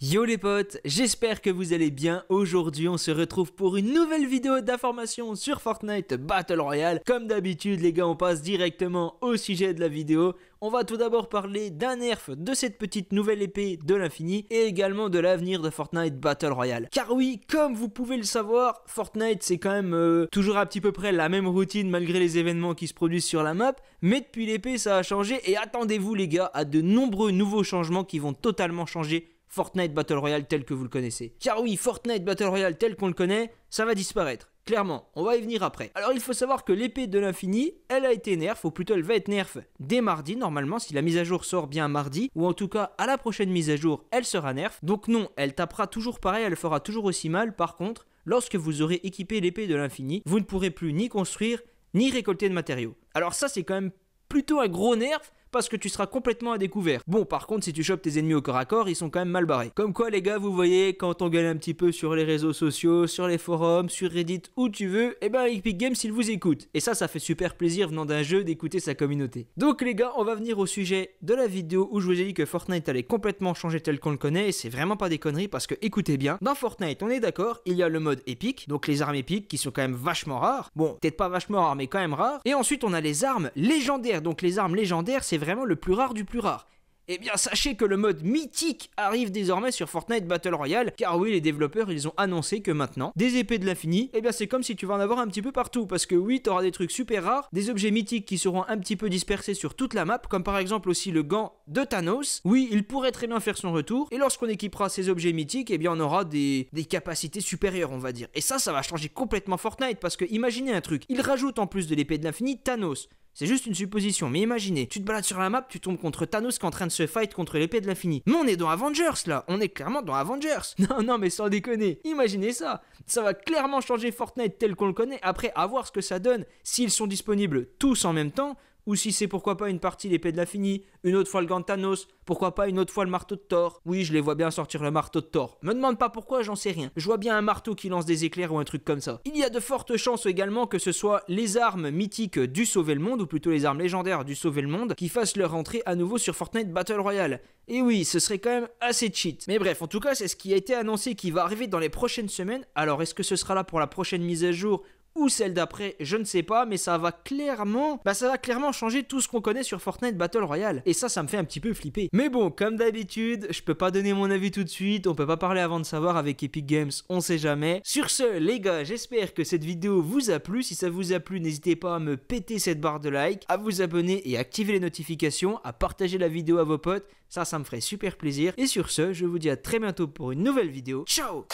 Yo les potes, j'espère que vous allez bien. Aujourd'hui, on se retrouve pour une nouvelle vidéo d'information sur Fortnite Battle Royale. Comme d'habitude, les gars, on passe directement au sujet de la vidéo. On va tout d'abord parler d'un nerf de cette petite nouvelle épée de l'infini et également de l'avenir de Fortnite Battle Royale. Car oui, comme vous pouvez le savoir, Fortnite c'est quand même euh, toujours à petit peu près la même routine malgré les événements qui se produisent sur la map, mais depuis l'épée ça a changé et attendez-vous les gars à de nombreux nouveaux changements qui vont totalement changer Fortnite Battle Royale tel que vous le connaissez. Car oui, Fortnite Battle Royale tel qu'on le connaît, ça va disparaître. Clairement, on va y venir après. Alors il faut savoir que l'épée de l'infini, elle a été nerf, ou plutôt elle va être nerf dès mardi, normalement, si la mise à jour sort bien mardi, ou en tout cas à la prochaine mise à jour, elle sera nerf. Donc non, elle tapera toujours pareil, elle fera toujours aussi mal, par contre, lorsque vous aurez équipé l'épée de l'infini, vous ne pourrez plus ni construire, ni récolter de matériaux. Alors ça c'est quand même plutôt un gros nerf, parce que tu seras complètement à découvert. Bon, par contre, si tu chopes tes ennemis au corps à corps, ils sont quand même mal barrés. Comme quoi, les gars, vous voyez, quand on gagne un petit peu sur les réseaux sociaux, sur les forums, sur Reddit, où tu veux, eh ben Epic Games, il vous écoute. Et ça, ça fait super plaisir venant d'un jeu d'écouter sa communauté. Donc, les gars, on va venir au sujet de la vidéo où je vous ai dit que Fortnite allait complètement changer tel qu'on le connaît, et c'est vraiment pas des conneries parce que écoutez bien, dans Fortnite, on est d'accord, il y a le mode épique, donc les armes épiques qui sont quand même vachement rares. Bon, peut-être pas vachement rares, mais quand même rares. Et ensuite, on a les armes légendaires, donc les armes légendaires, c'est vraiment le plus rare du plus rare. Eh bien, sachez que le mode mythique arrive désormais sur Fortnite Battle Royale, car oui, les développeurs, ils ont annoncé que maintenant, des épées de l'infini, eh bien, c'est comme si tu vas en avoir un petit peu partout, parce que oui, t'auras des trucs super rares, des objets mythiques qui seront un petit peu dispersés sur toute la map, comme par exemple aussi le gant de Thanos. Oui, il pourrait très bien faire son retour, et lorsqu'on équipera ces objets mythiques, eh bien, on aura des, des capacités supérieures, on va dire. Et ça, ça va changer complètement Fortnite, parce que imaginez un truc, ils rajoutent en plus de l'épée de l'infini Thanos. C'est juste une supposition, mais imaginez, tu te balades sur la map, tu tombes contre Thanos qui est en train de se fight contre l'épée de l'infini. Mais on est dans Avengers là, on est clairement dans Avengers. Non, non, mais sans déconner, imaginez ça. Ça va clairement changer Fortnite tel qu'on le connaît, après à voir ce que ça donne, s'ils sont disponibles tous en même temps, ou si c'est pourquoi pas une partie l'épée de l'infini, une autre fois le gantanos, pourquoi pas une autre fois le marteau de Thor. Oui, je les vois bien sortir le marteau de Thor. Me demande pas pourquoi, j'en sais rien. Je vois bien un marteau qui lance des éclairs ou un truc comme ça. Il y a de fortes chances également que ce soit les armes mythiques du Sauver le Monde, ou plutôt les armes légendaires du Sauver le Monde, qui fassent leur entrée à nouveau sur Fortnite Battle Royale. Et oui, ce serait quand même assez cheat. Mais bref, en tout cas, c'est ce qui a été annoncé qui va arriver dans les prochaines semaines. Alors, est-ce que ce sera là pour la prochaine mise à jour ou celle d'après, je ne sais pas, mais ça va clairement, bah ça va clairement changer tout ce qu'on connaît sur Fortnite Battle Royale. Et ça, ça me fait un petit peu flipper. Mais bon, comme d'habitude, je peux pas donner mon avis tout de suite, on peut pas parler avant de savoir avec Epic Games, on sait jamais. Sur ce, les gars, j'espère que cette vidéo vous a plu. Si ça vous a plu, n'hésitez pas à me péter cette barre de like, à vous abonner et activer les notifications, à partager la vidéo à vos potes, ça, ça me ferait super plaisir. Et sur ce, je vous dis à très bientôt pour une nouvelle vidéo. Ciao